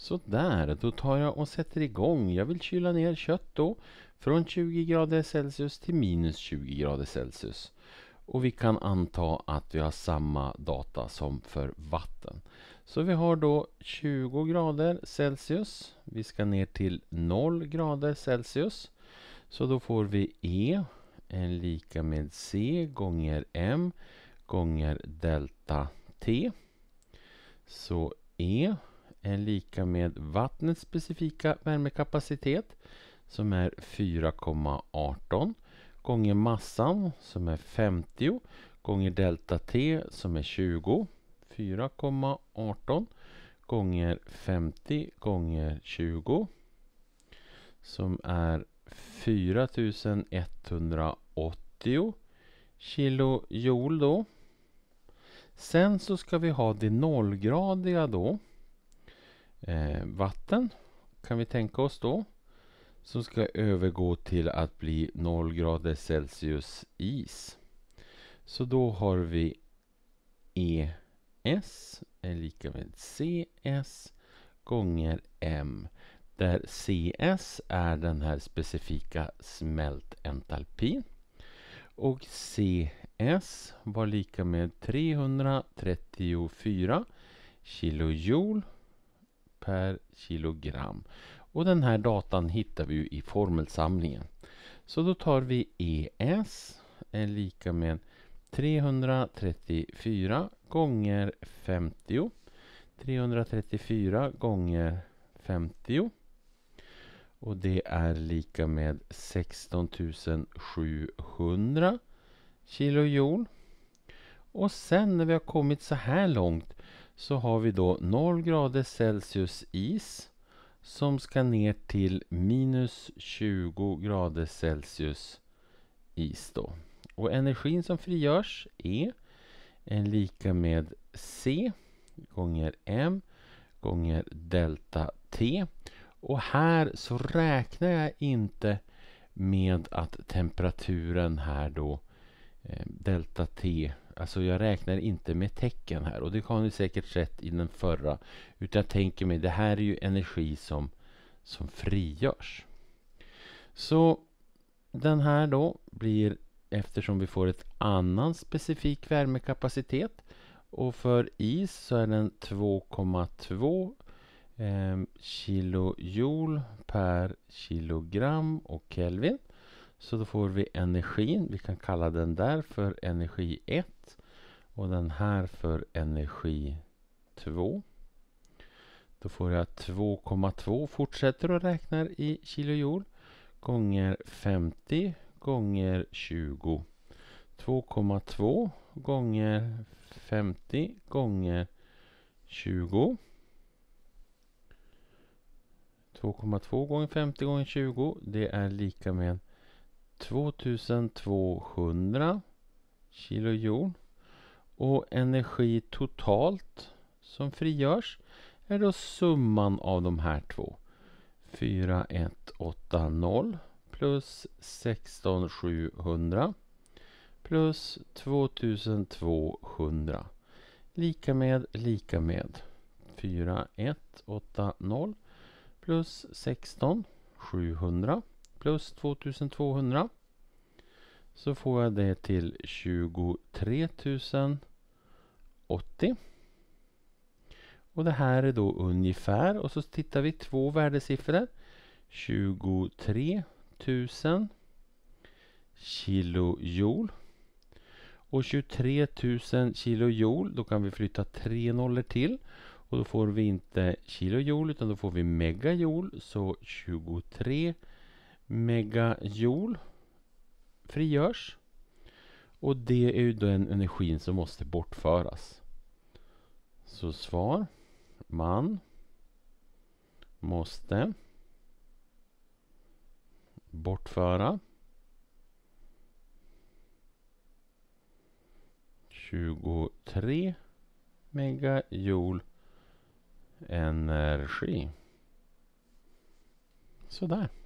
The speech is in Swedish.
Sådär, då tar jag och sätter igång. Jag vill kyla ner kött då från 20 grader Celsius till minus 20 grader Celsius. Och vi kan anta att vi har samma data som för vatten. Så vi har då 20 grader Celsius. Vi ska ner till 0 grader Celsius. Så då får vi E är lika med C gånger M gånger delta T. Så E är lika med vattnets specifika värmekapacitet som är 4,18 gånger massan som är 50 gånger delta T som är 20 4,18 gånger 50 gånger 20 som är 4180 kilojoule då. Sen så ska vi ha det nollgradiga då eh, vatten kan vi tänka oss då som ska övergå till att bli 0 grader Celsius is. Så då har vi ES är lika med CS gånger M där CS är den här specifika smältentalpin och CS var lika med 334 kilojoule per kilogram. Och den här datan hittar vi i formelsamlingen. Så då tar vi ES är lika med 334 gånger 50. 334 gånger 50. Och det är lika med 16 700 kilojoule. Och sen när vi har kommit så här långt så har vi då 0 grader Celsius is som ska ner till minus 20 grader Celsius is då. Och energin som frigörs är en lika med C gånger M gånger delta T. Och här så räknar jag inte med att temperaturen här då eh, delta T Alltså jag räknar inte med tecken här och det har ni säkert sett i den förra. Utan jag tänker mig, det här är ju energi som, som frigörs. Så den här då blir, eftersom vi får ett annan specifik värmekapacitet och för is så är den 2,2 eh, kilojoule per kilogram och kelvin. Så då får vi energin. Vi kan kalla den där för energi 1 och den här för energi 2. Då får jag 2,2 fortsätter och räknar i kilojoule gånger 50 gånger 20. 2,2 gånger 50 gånger 20. 2,2 gånger 50 gånger 20 det är lika med 2200 kilojoule. Och energi totalt som frigörs är då summan av de här två. 4180 plus 16700 plus 2200 lika med lika med 4180 plus 16700 700 plus 2200 så får jag det till 23 080. Och det här är då ungefär och så tittar vi två värdesiffror. 23 000 kilojoule och 23 000 kilojoule. Då kan vi flytta tre nollor till och då får vi inte kilojoule utan då får vi megajoule. Så 23 000 megajoule frigörs. Och det är ju den energin som måste bortföras. Så svar man måste bortföra 23 megajoule energi. Sådär.